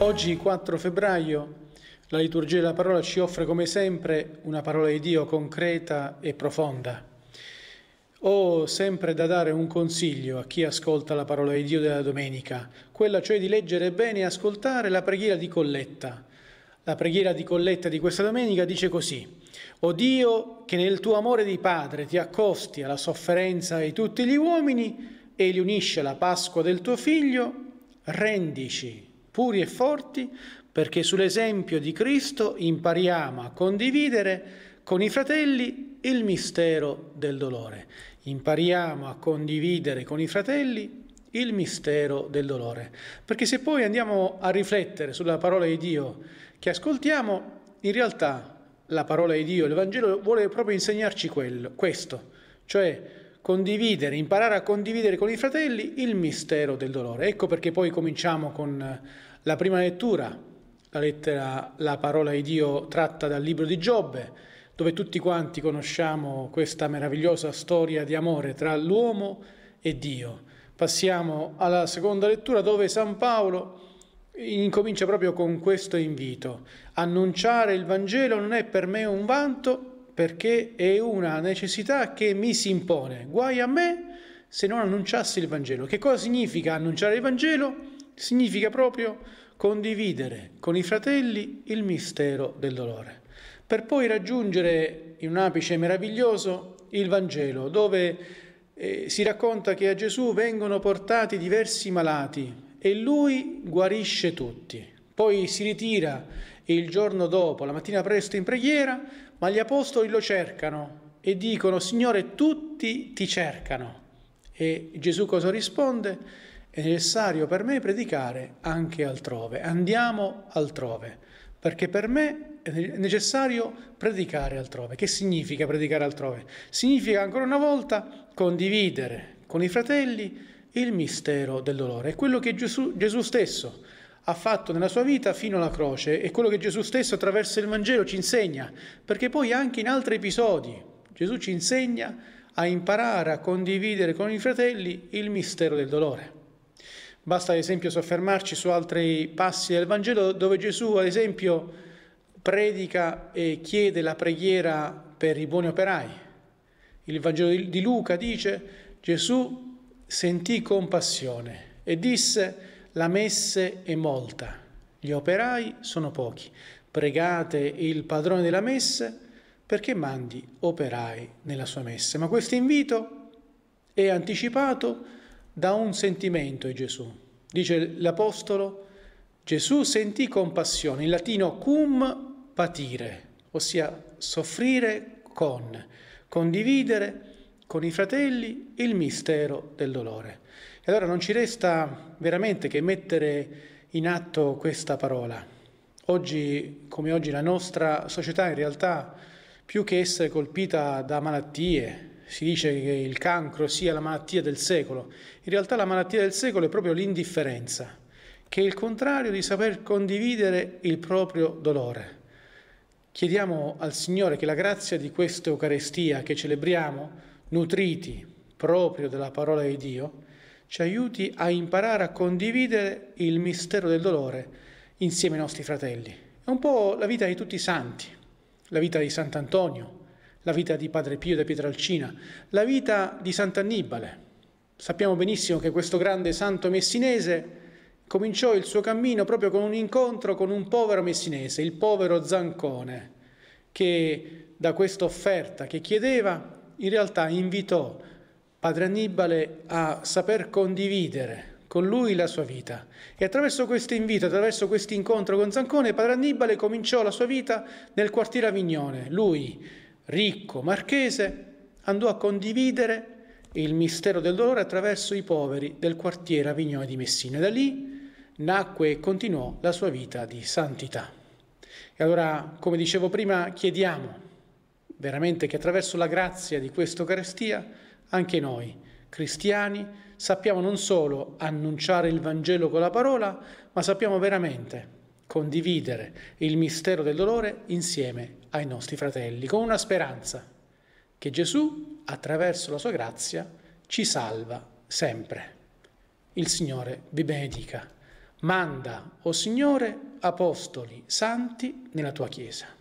Oggi 4 febbraio la liturgia della parola ci offre come sempre una parola di Dio concreta e profonda. Ho sempre da dare un consiglio a chi ascolta la parola di Dio della domenica, quella cioè di leggere bene e ascoltare la preghiera di colletta. La preghiera di colletta di questa domenica dice così, O Dio che nel tuo amore di Padre ti accosti alla sofferenza di tutti gli uomini e li unisci alla Pasqua del tuo Figlio, rendici puri e forti, perché sull'esempio di Cristo impariamo a condividere con i fratelli il mistero del dolore. Impariamo a condividere con i fratelli il mistero del dolore. Perché se poi andiamo a riflettere sulla parola di Dio che ascoltiamo, in realtà la parola di Dio, il Vangelo vuole proprio insegnarci quello, questo, cioè condividere, imparare a condividere con i fratelli il mistero del dolore. Ecco perché poi cominciamo con la prima lettura, la, lettera, la parola di Dio tratta dal libro di Giobbe, dove tutti quanti conosciamo questa meravigliosa storia di amore tra l'uomo e Dio. Passiamo alla seconda lettura dove San Paolo incomincia proprio con questo invito. Annunciare il Vangelo non è per me un vanto perché è una necessità che mi si impone. Guai a me se non annunciassi il Vangelo. Che cosa significa annunciare il Vangelo? significa proprio condividere con i fratelli il mistero del dolore, per poi raggiungere in un apice meraviglioso il Vangelo, dove eh, si racconta che a Gesù vengono portati diversi malati e lui guarisce tutti. Poi si ritira il giorno dopo, la mattina presto in preghiera, ma gli apostoli lo cercano e dicono, Signore, tutti ti cercano. E Gesù cosa risponde? è necessario per me predicare anche altrove. Andiamo altrove, perché per me è necessario predicare altrove. Che significa predicare altrove? Significa ancora una volta condividere con i fratelli il mistero del dolore. È quello che Gesù, Gesù stesso ha fatto nella sua vita fino alla croce è quello che Gesù stesso attraverso il Vangelo ci insegna, perché poi anche in altri episodi Gesù ci insegna a imparare a condividere con i fratelli il mistero del dolore. Basta ad esempio soffermarci su altri passi del Vangelo dove Gesù ad esempio predica e chiede la preghiera per i buoni operai. Il Vangelo di Luca dice Gesù sentì compassione e disse la messe è molta, gli operai sono pochi. Pregate il padrone della messe perché mandi operai nella sua messe. Ma questo invito è anticipato da un sentimento è Gesù. Dice l'Apostolo, Gesù sentì compassione, in latino cum patire, ossia soffrire con, condividere con i fratelli il mistero del dolore. E allora non ci resta veramente che mettere in atto questa parola. Oggi, come oggi, la nostra società in realtà, più che essere colpita da malattie, si dice che il cancro sia la malattia del secolo. In realtà la malattia del secolo è proprio l'indifferenza, che è il contrario di saper condividere il proprio dolore. Chiediamo al Signore che la grazia di questa Eucarestia che celebriamo, nutriti proprio della parola di Dio, ci aiuti a imparare a condividere il mistero del dolore insieme ai nostri fratelli. È un po' la vita di tutti i santi, la vita di Sant'Antonio, la vita di Padre Pio da Pietralcina, la vita di Sant'Annibale. Sappiamo benissimo che questo grande santo messinese cominciò il suo cammino proprio con un incontro con un povero messinese, il povero Zancone, che da questa offerta che chiedeva in realtà invitò Padre Annibale a saper condividere con lui la sua vita. E attraverso questo invito, attraverso questo incontro con Zancone, Padre Annibale cominciò la sua vita nel quartiere Avignone. Lui, ricco marchese andò a condividere il mistero del dolore attraverso i poveri del quartiere Avignone di Messina. Da lì nacque e continuò la sua vita di santità. E allora, come dicevo prima, chiediamo veramente che attraverso la grazia di questa Eucaristia anche noi, cristiani, sappiamo non solo annunciare il Vangelo con la parola, ma sappiamo veramente condividere il mistero del dolore insieme ai nostri fratelli, con una speranza che Gesù, attraverso la sua grazia, ci salva sempre. Il Signore vi benedica. Manda, o oh Signore, apostoli santi nella tua Chiesa.